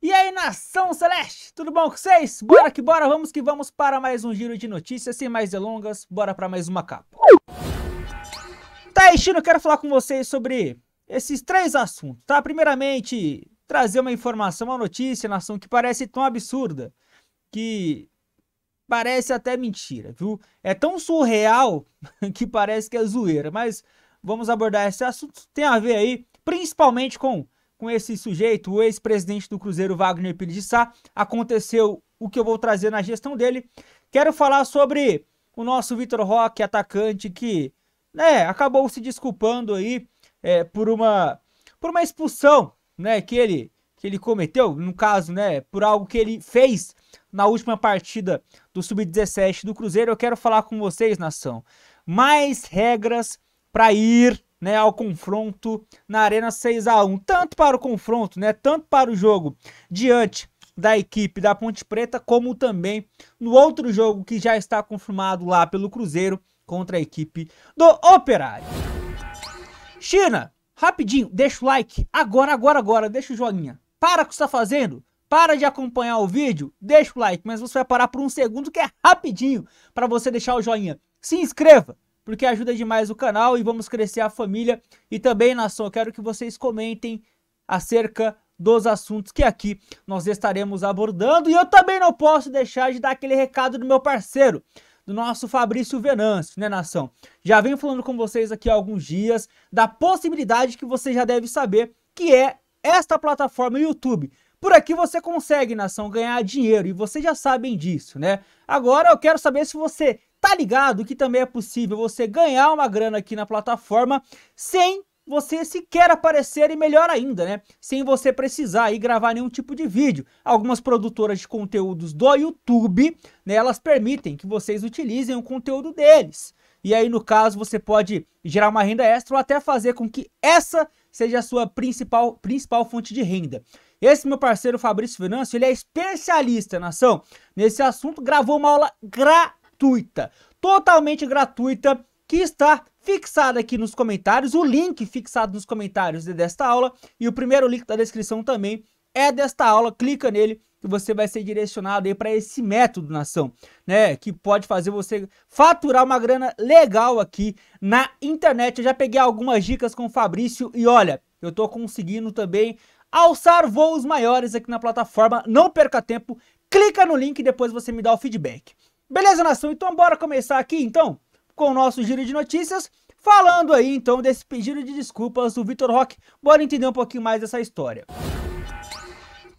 E aí, nação celeste, tudo bom com vocês? Bora que bora, vamos que vamos para mais um giro de notícias, sem mais delongas, bora para mais uma capa. Tá aí, Chino, quero falar com vocês sobre esses três assuntos, tá? Primeiramente, trazer uma informação, uma notícia, nação, que parece tão absurda, que parece até mentira, viu? É tão surreal que parece que é zoeira, mas vamos abordar esse assunto, tem a ver aí principalmente com com esse sujeito, o ex-presidente do Cruzeiro Wagner Pires de Sá. Aconteceu o que eu vou trazer na gestão dele. Quero falar sobre o nosso Vitor Roque, atacante, que né, acabou se desculpando aí é, por, uma, por uma expulsão né, que, ele, que ele cometeu, no caso, né, por algo que ele fez na última partida do Sub-17 do Cruzeiro. Eu quero falar com vocês, nação. Mais regras para ir né, ao confronto na Arena 6 a 1 Tanto para o confronto, né, tanto para o jogo diante da equipe da Ponte Preta, como também no outro jogo que já está confirmado lá pelo Cruzeiro contra a equipe do Operário. China, rapidinho, deixa o like agora, agora, agora, deixa o joinha. Para o que está fazendo, para de acompanhar o vídeo, deixa o like, mas você vai parar por um segundo que é rapidinho para você deixar o joinha. Se inscreva, porque ajuda demais o canal e vamos crescer a família. E também, nação, eu quero que vocês comentem acerca dos assuntos que aqui nós estaremos abordando. E eu também não posso deixar de dar aquele recado do meu parceiro, do nosso Fabrício Venâncio, né, nação? Já venho falando com vocês aqui há alguns dias da possibilidade que você já deve saber, que é esta plataforma YouTube. Por aqui você consegue, nação, ganhar dinheiro e vocês já sabem disso, né? Agora eu quero saber se você tá ligado que também é possível você ganhar uma grana aqui na plataforma sem você sequer aparecer e melhor ainda, né? Sem você precisar aí gravar nenhum tipo de vídeo. Algumas produtoras de conteúdos do YouTube, né, elas permitem que vocês utilizem o conteúdo deles. E aí, no caso, você pode gerar uma renda extra ou até fazer com que essa seja a sua principal, principal fonte de renda. Esse meu parceiro Fabrício Venâncio, ele é especialista, nação, nesse assunto, gravou uma aula gratuita gratuita, totalmente gratuita, que está fixada aqui nos comentários, o link fixado nos comentários desta aula e o primeiro link da descrição também é desta aula, clica nele que você vai ser direcionado aí para esse método nação, né, que pode fazer você faturar uma grana legal aqui na internet. Eu já peguei algumas dicas com o Fabrício e olha, eu tô conseguindo também alçar voos maiores aqui na plataforma. Não perca tempo, clica no link e depois você me dá o feedback. Beleza, nação? Então bora começar aqui então com o nosso giro de notícias, falando aí então desse pedido de desculpas do Vitor Roque. Bora entender um pouquinho mais dessa história.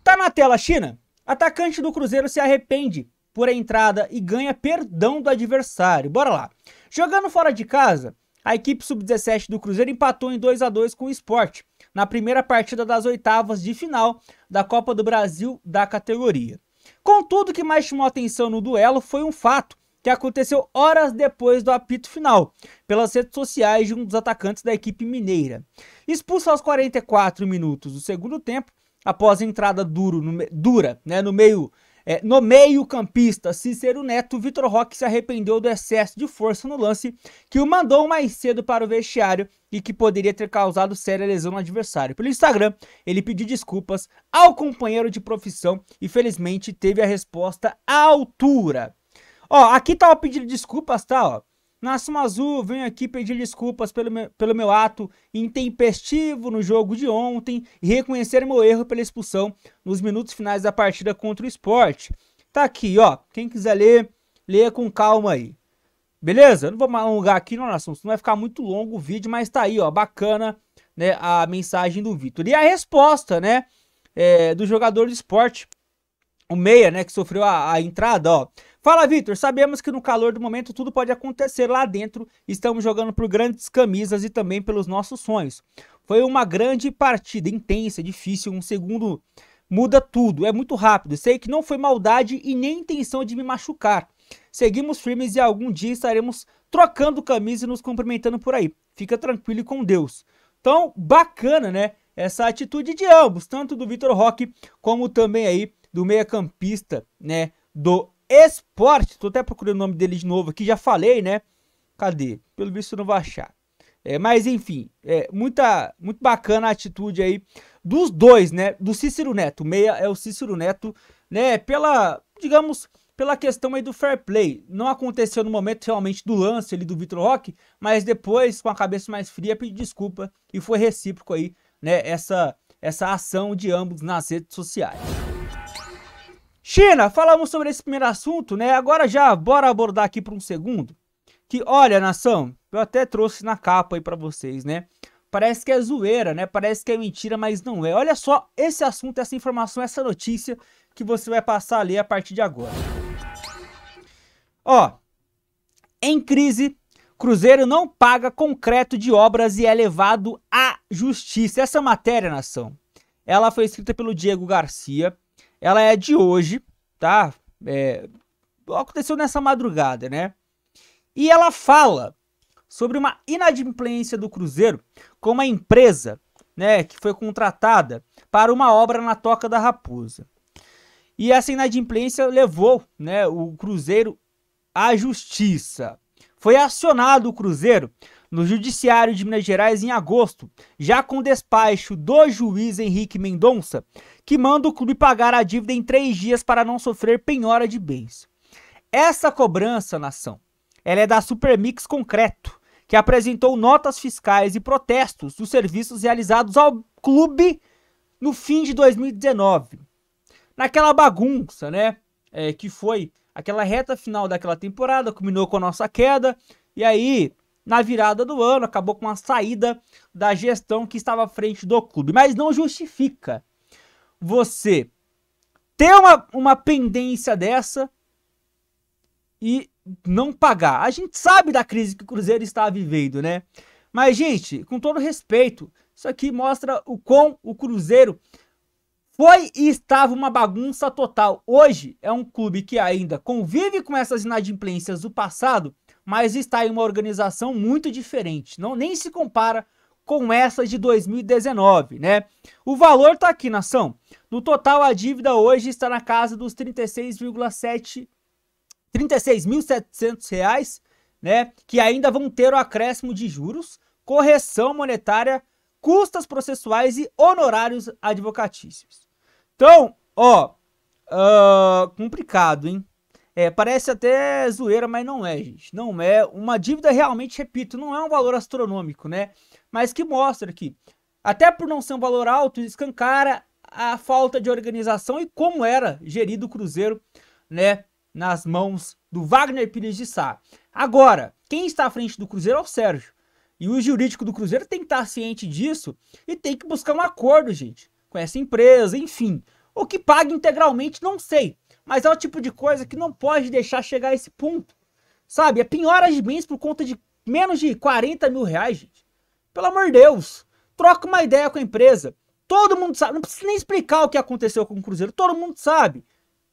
Tá na tela, China? Atacante do Cruzeiro se arrepende por a entrada e ganha perdão do adversário. Bora lá. Jogando fora de casa, a equipe sub-17 do Cruzeiro empatou em 2 a 2 com o Sport na primeira partida das oitavas de final da Copa do Brasil da categoria. Contudo, o que mais chamou atenção no duelo foi um fato que aconteceu horas depois do apito final, pelas redes sociais de um dos atacantes da equipe mineira. Expulso aos 44 minutos do segundo tempo, após entrada duro no, dura né, no meio é, no meio-campista Cícero Neto, Vitor Roque se arrependeu do excesso de força no lance que o mandou mais cedo para o vestiário e que poderia ter causado séria lesão no adversário. Pelo Instagram, ele pediu desculpas ao companheiro de profissão e felizmente teve a resposta à altura. Ó, aqui tá o pedido de desculpas, tá? Ó. Nassum Azul, venho aqui pedir desculpas pelo meu, pelo meu ato intempestivo no jogo de ontem e reconhecer meu erro pela expulsão nos minutos finais da partida contra o esporte. Tá aqui, ó. Quem quiser ler, leia com calma aí. Beleza? Eu não vou alongar aqui no assunto, não vai ficar muito longo o vídeo, mas tá aí, ó. Bacana né, a mensagem do Vitor. E a resposta, né, é, do jogador do esporte, o Meia, né, que sofreu a, a entrada, ó. Fala, Vitor. Sabemos que no calor do momento tudo pode acontecer lá dentro. Estamos jogando por grandes camisas e também pelos nossos sonhos. Foi uma grande partida, intensa, difícil. Um segundo muda tudo. É muito rápido. Sei que não foi maldade e nem intenção de me machucar. Seguimos firmes e algum dia estaremos trocando camisa e nos cumprimentando por aí. Fica tranquilo e com Deus. Então, bacana, né? Essa atitude de ambos, tanto do Vitor Roque como também aí do meia-campista, né, do Esporte. Tô até procurando o nome dele de novo aqui, já falei, né? Cadê? Pelo visto não vou achar. É, mas enfim, é, muita, muito bacana a atitude aí dos dois, né? Do Cícero Neto. O meia é o Cícero Neto, né? Pela, digamos, pela questão aí do fair play. Não aconteceu no momento realmente do lance ali do Vitor Roque, mas depois, com a cabeça mais fria, pediu desculpa e foi recíproco aí, né? Essa, essa ação de ambos nas redes sociais. China, falamos sobre esse primeiro assunto, né? Agora já bora abordar aqui por um segundo. Que olha, nação, eu até trouxe na capa aí para vocês, né? Parece que é zoeira, né? Parece que é mentira, mas não é. Olha só esse assunto, essa informação, essa notícia que você vai passar a ler a partir de agora. Ó, em crise, Cruzeiro não paga concreto de obras e é levado à justiça. Essa é matéria, nação, ela foi escrita pelo Diego Garcia ela é de hoje, tá? É, aconteceu nessa madrugada, né? E ela fala sobre uma inadimplência do Cruzeiro com uma empresa, né, que foi contratada para uma obra na Toca da Raposa. E essa inadimplência levou, né, o Cruzeiro à justiça. Foi acionado o Cruzeiro no Judiciário de Minas Gerais em agosto, já com despacho do juiz Henrique Mendonça, que manda o clube pagar a dívida em três dias para não sofrer penhora de bens. Essa cobrança, nação, ela é da Supermix Concreto, que apresentou notas fiscais e protestos dos serviços realizados ao clube no fim de 2019. Naquela bagunça, né? É, que foi aquela reta final daquela temporada, culminou com a nossa queda, e aí, na virada do ano, acabou com a saída da gestão que estava à frente do clube. Mas não justifica você ter uma, uma pendência dessa e não pagar. A gente sabe da crise que o Cruzeiro está vivendo, né? Mas, gente, com todo respeito, isso aqui mostra o quão o Cruzeiro foi e estava uma bagunça total. Hoje é um clube que ainda convive com essas inadimplências do passado, mas está em uma organização muito diferente. Não nem se compara com essa de 2019, né? O valor tá aqui, nação. No total, a dívida hoje está na casa dos 36,7 36.700 reais, né? Que ainda vão ter o acréscimo de juros, correção monetária, custas processuais e honorários advocatícios. Então, ó, uh, complicado, hein? É, parece até zoeira, mas não é, gente. Não é. Uma dívida realmente, repito, não é um valor astronômico, né? Mas que mostra que, até por não ser um valor alto, escancara a falta de organização e como era gerido o Cruzeiro, né? Nas mãos do Wagner Pires de Sá. Agora, quem está à frente do Cruzeiro é o Sérgio. E o jurídico do Cruzeiro tem que estar ciente disso e tem que buscar um acordo, gente, com essa empresa, enfim. O que paga integralmente, não sei. Mas é o tipo de coisa que não pode deixar chegar a esse ponto. Sabe? É penhora de bens por conta de menos de 40 mil reais, gente. Pelo amor de Deus. Troca uma ideia com a empresa. Todo mundo sabe. Não precisa nem explicar o que aconteceu com o Cruzeiro. Todo mundo sabe.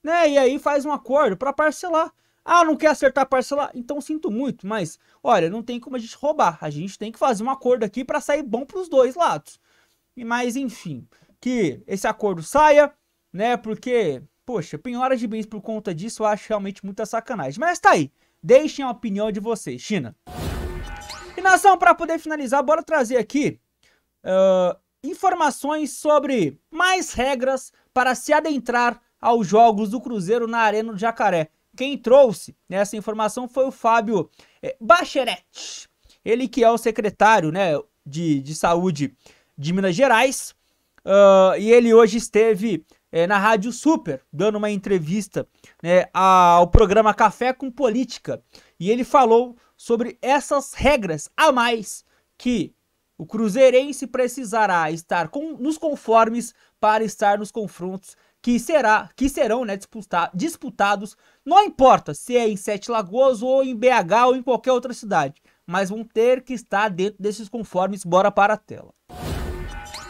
Né? E aí faz um acordo para parcelar. Ah, não quer acertar a parcela? Então sinto muito, mas olha, não tem como a gente roubar. A gente tem que fazer um acordo aqui para sair bom para os dois lados. Mas enfim, que esse acordo saia, né? Porque Poxa, penhora de bens por conta disso eu acho realmente muita sacanagem. Mas tá aí, deixem a opinião de vocês, China. E nação, para poder finalizar, bora trazer aqui uh, informações sobre mais regras para se adentrar aos jogos do Cruzeiro na Arena do Jacaré. Quem trouxe essa informação foi o Fábio eh, Bacheretti. Ele que é o secretário né, de, de saúde de Minas Gerais. Uh, e ele hoje esteve é, na Rádio Super, dando uma entrevista né, ao programa Café com Política. E ele falou sobre essas regras a mais que o Cruzeirense precisará estar com, nos conformes para estar nos confrontos que, será, que serão né, disputa, disputados, não importa se é em Sete Lagoas ou em BH ou em qualquer outra cidade, mas vão ter que estar dentro desses conformes. Bora para a tela.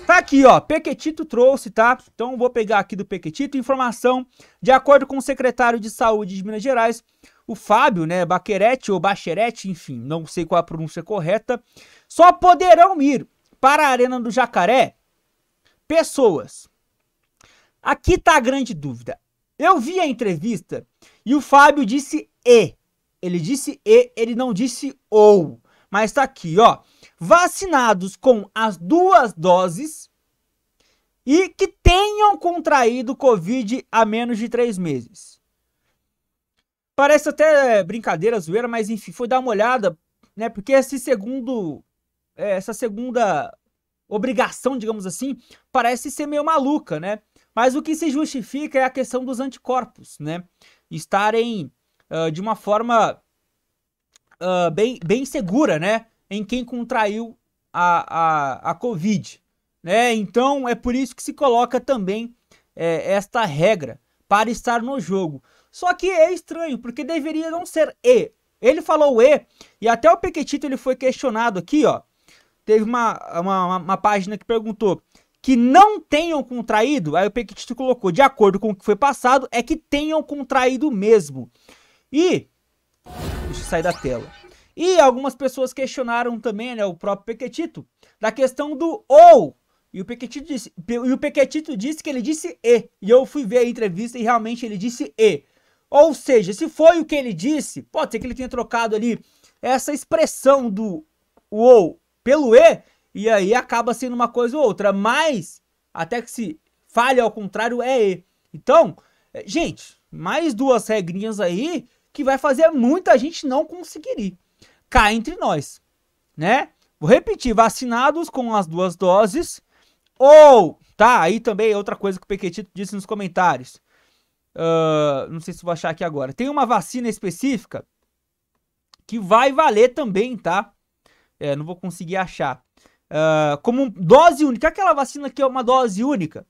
Tá aqui, ó, Pequetito trouxe, tá? Então vou pegar aqui do Pequetito informação. De acordo com o secretário de Saúde de Minas Gerais, o Fábio, né, Baquerete ou Bacherete, enfim, não sei qual a pronúncia correta, só poderão ir para a Arena do Jacaré pessoas. Aqui tá a grande dúvida. Eu vi a entrevista e o Fábio disse e. Ele disse e, ele não disse ou. Mas tá aqui, ó vacinados com as duas doses e que tenham contraído Covid há menos de três meses. Parece até é, brincadeira, zoeira, mas enfim, foi dar uma olhada, né? Porque esse segundo, é, essa segunda obrigação, digamos assim, parece ser meio maluca, né? Mas o que se justifica é a questão dos anticorpos, né? Estarem uh, de uma forma uh, bem, bem segura, né? em quem contraiu a, a, a Covid. Né? Então é por isso que se coloca também é, esta regra para estar no jogo. Só que é estranho, porque deveria não ser E. Ele falou E, e até o Pequetito ele foi questionado aqui, ó. Teve uma, uma, uma página que perguntou que não tenham contraído, aí o Pequetito colocou, de acordo com o que foi passado, é que tenham contraído mesmo. E. Deixa eu sair da tela. E algumas pessoas questionaram também, né, o próprio Pequetito, da questão do ou. E o Pequetito disse, e o Pequetito disse que ele disse e. E eu fui ver a entrevista e realmente ele disse e. Ou seja, se foi o que ele disse, pode ser que ele tenha trocado ali essa expressão do ou pelo e, e aí acaba sendo uma coisa ou outra, mas até que se falha ao contrário é e. Então, é, gente, mais duas regrinhas aí que vai fazer muita gente não conseguir ir cá entre nós, né? Vou repetir, vacinados com as duas doses ou, tá, aí também é outra coisa que o Pequetito disse nos comentários. Uh, não sei se vou achar aqui agora. Tem uma vacina específica que vai valer também, tá? É, não vou conseguir achar. Uh, como dose única, aquela vacina que é uma dose única,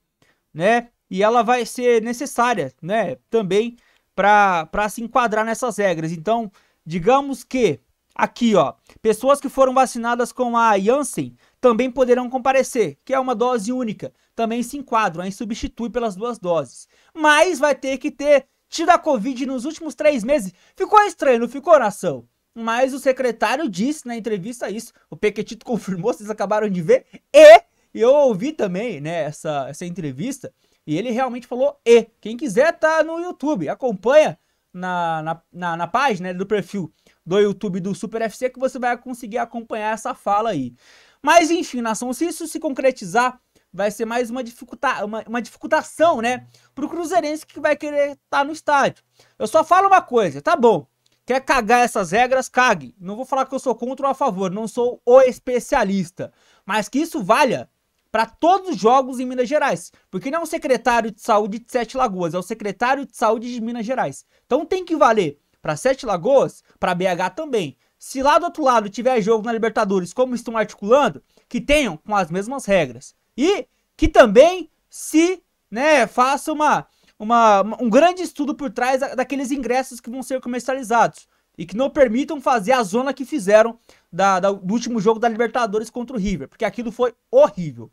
né? E ela vai ser necessária, né? Também para se enquadrar nessas regras. Então, digamos que Aqui, ó, pessoas que foram vacinadas com a Janssen também poderão comparecer, que é uma dose única. Também se enquadram, aí substitui pelas duas doses. Mas vai ter que ter tido a Covid nos últimos três meses. Ficou estranho, não ficou, nação? Mas o secretário disse na entrevista isso. O Pequetito confirmou, vocês acabaram de ver. E eu ouvi também, né, essa, essa entrevista. E ele realmente falou E. Quem quiser tá no YouTube, acompanha na, na, na, na página né, do perfil do YouTube do Super FC que você vai conseguir acompanhar essa fala aí. Mas enfim, nação, se isso se concretizar, vai ser mais uma, dificulta uma, uma dificultação, né? Pro Cruzeirense que vai querer estar tá no estádio. Eu só falo uma coisa, tá bom. Quer cagar essas regras? Cague. Não vou falar que eu sou contra ou a favor, não sou o especialista. Mas que isso valha para todos os jogos em Minas Gerais, porque não é o secretário de saúde de Sete Lagoas, é o secretário de saúde de Minas Gerais. Então tem que valer para Sete Lagoas, para BH também. Se lá do outro lado tiver jogo na Libertadores, como estão articulando, que tenham com as mesmas regras. E que também se né, faça uma, uma, um grande estudo por trás daqueles ingressos que vão ser comercializados e que não permitam fazer a zona que fizeram da, da, do último jogo da Libertadores contra o River, porque aquilo foi horrível.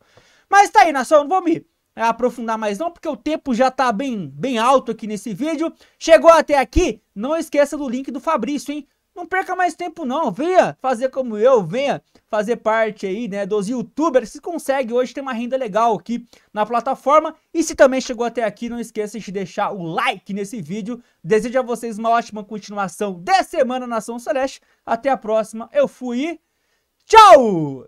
Mas tá aí, nação, não vou me aprofundar mais não, porque o tempo já tá bem, bem alto aqui nesse vídeo. Chegou até aqui, não esqueça do link do Fabrício, hein? não perca mais tempo não, venha fazer como eu, venha fazer parte aí, né, dos youtubers Se consegue hoje ter uma renda legal aqui na plataforma. E se também chegou até aqui, não esqueça de deixar o like nesse vídeo. Desejo a vocês uma ótima continuação de semana Nação Celeste. Até a próxima, eu fui tchau!